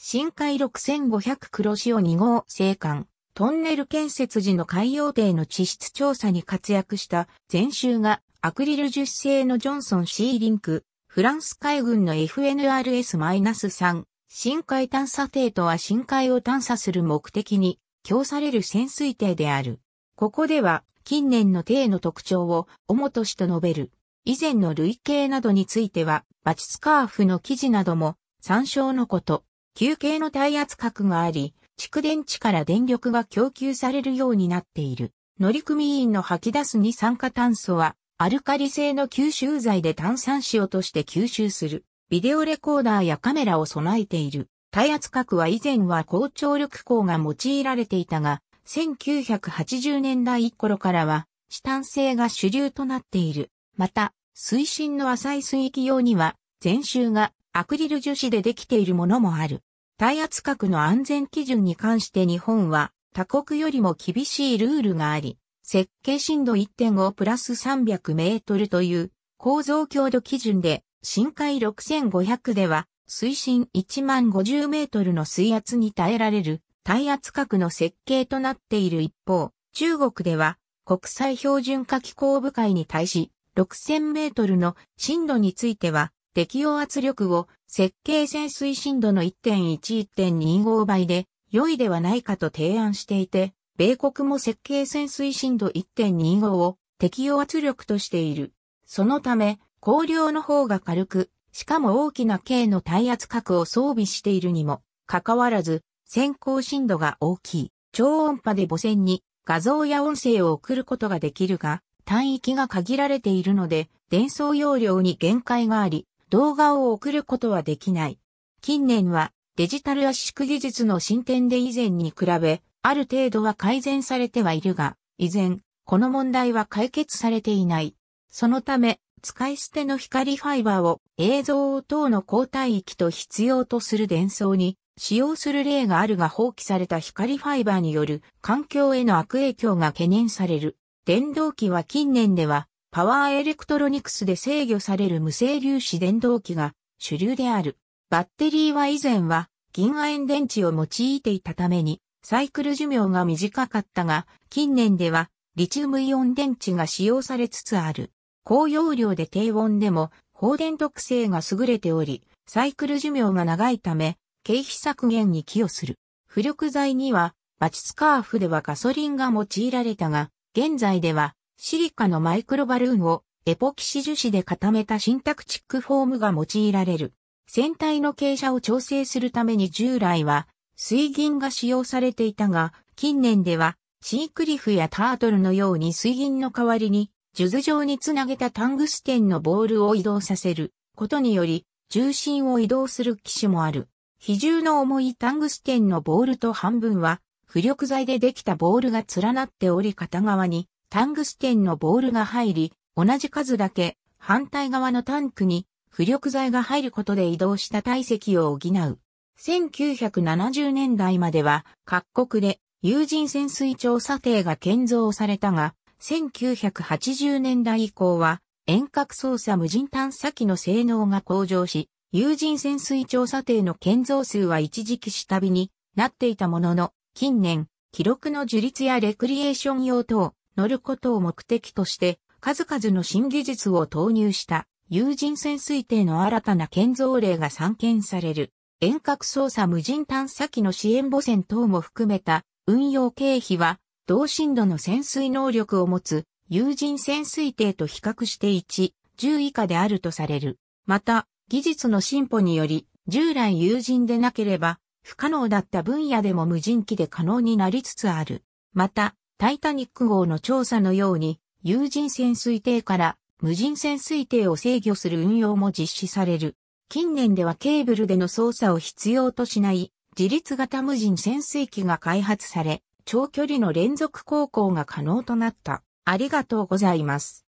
深海6500黒潮2号生艦、トンネル建設時の海洋艇の地質調査に活躍した前週がアクリル樹脂製のジョンソンシーリンク、フランス海軍の FNRS-3 深海探査艇とは深海を探査する目的に供される潜水艇である。ここでは近年の艇の特徴を主としと述べる。以前の類型などについてはバチスカーフの記事なども参照のこと。球形の耐圧核があり、蓄電池から電力が供給されるようになっている。乗組員の吐き出す二酸化炭素は、アルカリ性の吸収剤で炭酸塩として吸収する。ビデオレコーダーやカメラを備えている。耐圧核は以前は高張力鋼が用いられていたが、1980年代頃からは、チタン製が主流となっている。また、水深の浅い水域用には、全周がアクリル樹脂でできているものもある。耐圧核の安全基準に関して日本は他国よりも厳しいルールがあり、設計深度1.5プラス300メートルという構造強度基準で深海6500では水深1万50メートルの水圧に耐えられる耐圧核の設計となっている一方、中国では国際標準化機構部会に対し6000メートルの深度については適用圧力を設計潜水深度の1.1.25 1倍で良いではないかと提案していて、米国も設計潜水深度1.25を適用圧力としている。そのため、高量の方が軽く、しかも大きな軽の耐圧核を装備しているにも、かかわらず、先行深度が大きい。超音波で母船に画像や音声を送ることができるが、単域が限られているので、伝送容量に限界があり、動画を送ることはできない。近年はデジタル圧縮技術の進展で以前に比べ、ある程度は改善されてはいるが、依然、この問題は解決されていない。そのため、使い捨ての光ファイバーを映像等の交代域と必要とする伝送に使用する例があるが放棄された光ファイバーによる環境への悪影響が懸念される。電動機は近年ではパワーエレクトロニクスで制御される無性粒子電動機が主流である。バッテリーは以前は銀亜鉛電池を用いていたためにサイクル寿命が短かったが、近年ではリチウムイオン電池が使用されつつある。高容量で低温でも放電特性が優れており、サイクル寿命が長いため、経費削減に寄与する。浮力材には、バチスカーフではガソリンが用いられたが、現在ではシリカのマイクロバルーンをエポキシ樹脂で固めたシンタクチックフォームが用いられる。船体の傾斜を調整するために従来は水銀が使用されていたが、近年ではシークリフやタートルのように水銀の代わりに、数珠状につなげたタングステンのボールを移動させることにより、重心を移動する機種もある。比重の重いタングステンのボールと半分は、浮力剤でできたボールが連なっており片側にタングステンのボールが入り、同じ数だけ反対側のタンクに浮力剤が入ることで移動した体積を補う。1970年代までは各国で有人潜水調査艇が建造されたが、1980年代以降は遠隔操作無人探査機の性能が向上し、有人潜水調査艇の建造数は一時期下火になっていたものの、近年、記録の樹立やレクリエーション用等、乗ることを目的として、数々の新技術を投入した有人潜水艇の新たな建造例が散見される。遠隔操作無人探査機の支援母船等も含めた運用経費は同深度の潜水能力を持つ有人潜水艇と比較して1、10以下であるとされる。また、技術の進歩により、従来有人でなければ不可能だった分野でも無人機で可能になりつつある。また、タイタニック号の調査のように、有人潜水艇から無人潜水艇を制御する運用も実施される。近年ではケーブルでの操作を必要としない自立型無人潜水機が開発され、長距離の連続航行が可能となった。ありがとうございます。